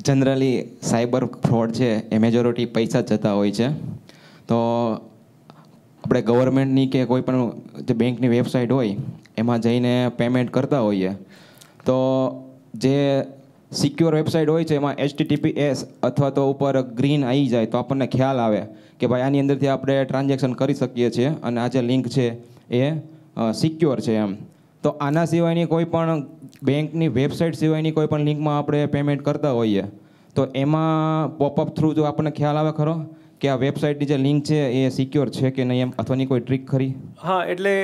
generally cyber fraud છે એ majority પૈસા જતા હોય છે તો આપણે ગવર્મેન્ટની કે કોઈ પણ જે બેંકની વેબસાઇટ હોય એમાં જઈને પેમેન્ટ કરતા હોઈએ તો જે સિક્યોર વેબસાઇટ હોય છે એમાં એચટીટીપીએસ અથવા તો ઉપર ગ્રીન આવી જાય તો આપણને ખ્યાલ આવે કે ભાઈ આની અંદરથી આપણે ટ્રાન્ઝેક્શન કરી શકીએ છીએ અને આ જે લિંક છે એ સિક્યોર છે એમ તો આના સિવાયની કોઈ પણ બેંકની વેબસાઇટ સિવાયની કોઈ પણ લિંકમાં આપણે પેમેન્ટ કરતા હોઈએ તો એમાં પોપઅપ થ્રુ જો આપણને ખ્યાલ આવે ખરો કે આ વેબસાઇટની જે લિંક છે એ સિક્યોર છે કે નહીં એમ અથવાની કોઈ ટ્રીક ખરી હા એટલે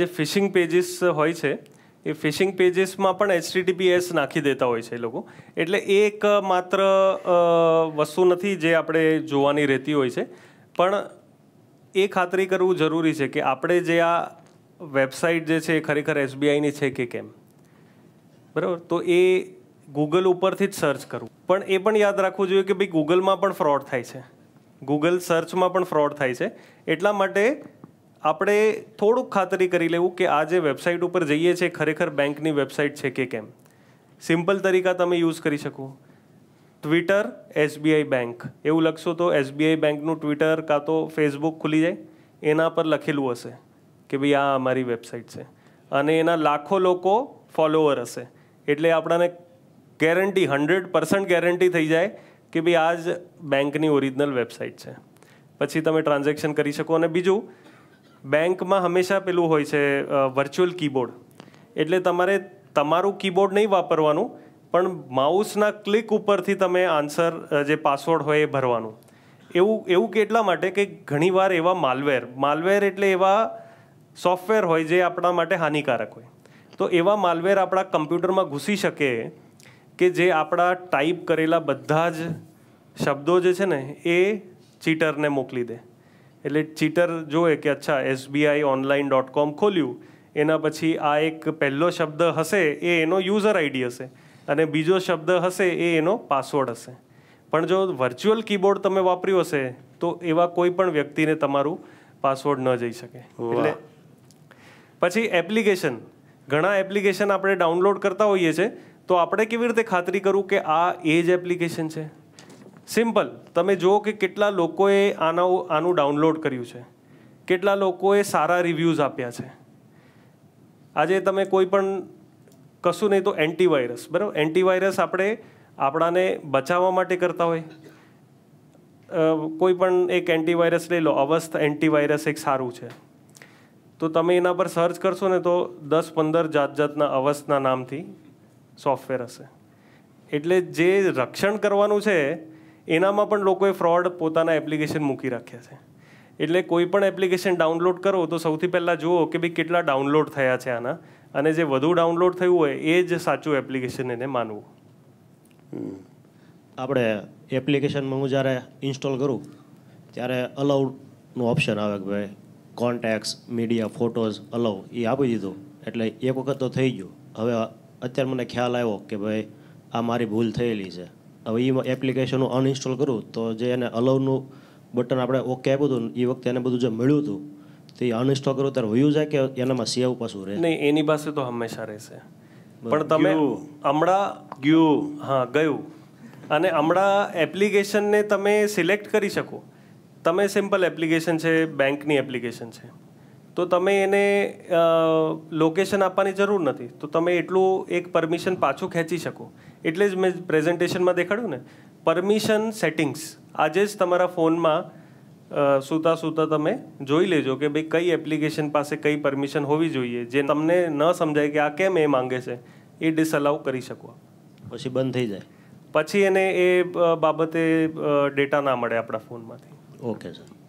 જે ફિશિંગ પેજીસ હોય છે એ ફિશિંગ પેજીસમાં પણ એચટીટીપીએસ નાખી દેતા હોય છે એ લોકો એટલે એ એક માત્ર વસ્તુ નથી જે આપણે જોવાની રહેતી હોય છે પણ એ ખાતરી કરવું જરૂરી છે કે આપણે જે આ વેબસાઇટ જે છે એ ખરેખર એસબીઆઈની છે કે કેમ બરાબર તો એ ગૂગલ ઉપરથી જ સર્ચ કરું પણ એ પણ યાદ રાખવું જોઈએ કે ભાઈ ગૂગલમાં પણ ફ્રોડ થાય છે ગૂગલ સર્ચમાં પણ ફ્રોડ થાય છે એટલા માટે આપણે થોડુંક ખાતરી કરી લેવું કે આ જે વેબસાઇટ ઉપર જઈએ છીએ ખરેખર બેંકની વેબસાઇટ છે કે કેમ સિમ્પલ તરીકા તમે યુઝ કરી શકો ટ્વિટર એસબીઆઈ બેંક એવું લખશો તો એસબીઆઈ બેંકનું ટ્વિટર કાં તો ફેસબુક ખુલી જાય એના પર લખેલું હશે કે ભાઈ આ અમારી વેબસાઇટ છે અને એના લાખો લોકો ફોલોઅર હશે એટલે આપણાને ગેરંટી હંડ્રેડ પર્સન્ટ ગેરંટી થઈ જાય કે ભાઈ આ જ બેંકની ઓરિજિનલ વેબસાઇટ છે પછી તમે ટ્રાન્ઝેક્શન કરી શકો અને બીજું બેંકમાં હંમેશા પેલું હોય છે વર્ચ્યુઅલ કીબોર્ડ એટલે તમારે તમારું કીબોર્ડ નહીં વાપરવાનું પણ માઉસના ક્લિક ઉપરથી તમે આન્સર જે પાસવર્ડ હોય એ ભરવાનું એવું એવું કેટલા માટે કે ઘણીવાર એવા માલવેર માલવેર એટલે એવા સોફ્ટવેર હોય જે આપણા માટે હાનિકારક હોય તો એવા માલવેર આપણા કમ્પ્યુટરમાં ઘૂસી શકે કે જે આપણા ટાઈપ કરેલા બધા જ શબ્દો જે છે ને એ ચીટરને મોકલી દે એટલે ચીટર જોએ કે અચ્છા એસબીઆઈ ઓનલાઈન ડોટ કોમ ખોલ્યું એના પછી આ એક પહેલો શબ્દ હશે એ એનો યુઝર આઈડી હશે અને બીજો શબ્દ હશે એ એનો પાસવર્ડ હશે પણ જો વર્ચ્યુઅલ કીબોર્ડ તમે વાપર્યું હશે તો એવા કોઈ પણ વ્યક્તિને તમારું પાસવર્ડ ન જઈ શકે એટલે પછી એપ્લિકેશન ઘણા એપ્લિકેશન આપણે ડાઉનલોડ કરતા હોઈએ છીએ તો આપણે કેવી રીતે ખાતરી કરવું કે આ એ જ એપ્લિકેશન છે સિમ્પલ તમે જુઓ કે કેટલા લોકોએ આના આનું ડાઉનલોડ કર્યું છે કેટલા લોકોએ સારા રિવ્યૂઝ આપ્યા છે આજે તમે કોઈ પણ કશું નહીં તો એન્ટીવાયરસ બરાબર એન્ટીવાયરસ આપણે આપણાને બચાવવા માટે કરતા હોય કોઈ પણ એક એન્ટીવાયરસ લઈ લો અવસ્થ એન્ટીવાયરસ એક સારું છે તો તમે એના પર સર્ચ કરશો ને તો દસ પંદર જાત જાતના અવસ્થના નામથી સોફ્ટવેર હશે એટલે જે રક્ષણ કરવાનું છે એનામાં પણ લોકોએ ફ્રોડ પોતાના એપ્લિકેશન મૂકી રાખ્યા છે એટલે કોઈ પણ એપ્લિકેશન ડાઉનલોડ કરો તો સૌથી પહેલાં જુઓ કે ભાઈ કેટલા ડાઉનલોડ થયા છે આના અને જે વધુ ડાઉનલોડ થયું હોય એ જ સાચું એપ્લિકેશન એને માનવું આપણે એપ્લિકેશનમાં હું જ્યારે ઇન્સ્ટોલ કરું ત્યારે અલાઉડનું ઓપ્શન આવે કે ભાઈ કોન્ટેક્ટ મીડિયા ફોટોઝ અલવ એ આપી દીધું એટલે એક વખત તો થઈ ગયું હવે અત્યારે મને ખ્યાલ આવ્યો કે ભાઈ આ મારી ભૂલ થયેલી છે હવે એ એપ્લિકેશન હું અનઇન્સ્ટોલ કરું તો જે એને અલવનું બટન આપણે ઓકે આપ્યું હતું એ વખતે એને બધું જે મળ્યું હતું તે અનઇન્સ્ટોલ કરું ત્યારે વયું જાય કે એનામાં સેવ પાછું રહે નહીં એની પાસે તો હંમેશા રહેશે પણ તમે હમણાં ગયું હા ગયું અને હમણાં એપ્લિકેશનને તમે સિલેક્ટ કરી શકો તમે સિમ્પલ એપ્લિકેશન છે બેંકની એપ્લિકેશન છે તો તમે એને લોકેશન આપવાની જરૂર નથી તો તમે એટલું એક પરમિશન પાછું ખેંચી શકો એટલે જ મેં પ્રેઝન્ટેશનમાં દેખાડ્યું ને પરમિશન સેટિંગ્સ આજે જ તમારા ફોનમાં સૂતા સૂતા તમે જોઈ લેજો કે ભાઈ કઈ એપ્લિકેશન પાસે કઈ પરમિશન હોવી જોઈએ જે તમને ન સમજાય કે આ કેમ એ માંગે છે એ ડિસઅલાઉ કરી શકો પછી બંધ થઈ જાય પછી એને એ બાબતે ડેટા ના મળે આપણા ફોનમાંથી Okay,